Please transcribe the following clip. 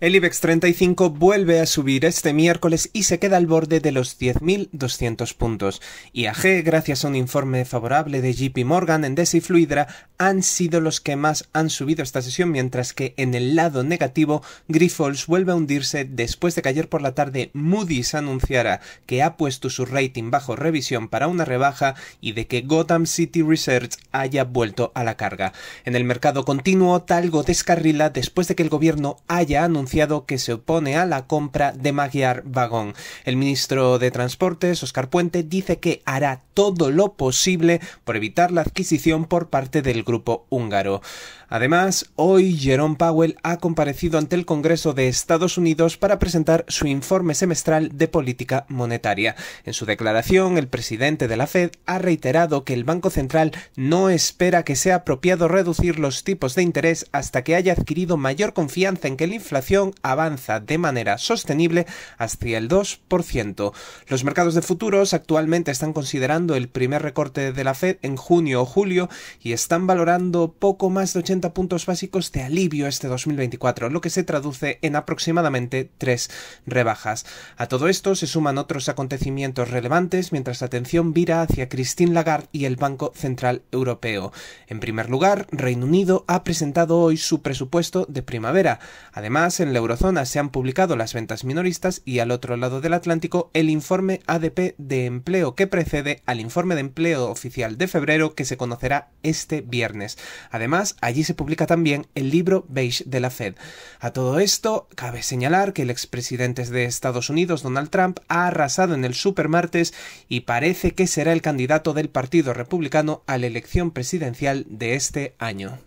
El IBEX 35 vuelve a subir este miércoles y se queda al borde de los 10.200 puntos. IAG, gracias a un informe favorable de JP Morgan, en y Fluidra, han sido los que más han subido esta sesión, mientras que en el lado negativo, Grifols vuelve a hundirse después de que ayer por la tarde Moody's anunciara que ha puesto su rating bajo revisión para una rebaja y de que Gotham City Research haya vuelto a la carga. En el mercado continuo, Talgo descarrila después de que el gobierno haya anunciado que se opone a la compra de Magyar Vagón. El ministro de Transportes, Oscar Puente, dice que hará todo lo posible por evitar la adquisición por parte del grupo húngaro. Además, hoy Jerome Powell ha comparecido ante el Congreso de Estados Unidos para presentar su informe semestral de política monetaria. En su declaración, el presidente de la Fed ha reiterado que el Banco Central no espera que sea apropiado reducir los tipos de interés hasta que haya adquirido mayor confianza en que la inflación avanza de manera sostenible hacia el 2%. Los mercados de futuros actualmente están considerando el primer recorte de la Fed en junio o julio y están valorando poco más de 80 puntos básicos de alivio este 2024, lo que se traduce en aproximadamente tres rebajas. A todo esto se suman otros acontecimientos relevantes mientras la atención vira hacia Christine Lagarde y el Banco Central Europeo. En primer lugar, Reino Unido ha presentado hoy su presupuesto de primavera. Además, en la eurozona se han publicado las ventas minoristas y al otro lado del Atlántico el informe ADP de empleo que precede a el informe de empleo oficial de febrero que se conocerá este viernes. Además, allí se publica también el libro Beige de la Fed. A todo esto, cabe señalar que el expresidente de Estados Unidos, Donald Trump, ha arrasado en el supermartes y parece que será el candidato del Partido Republicano a la elección presidencial de este año.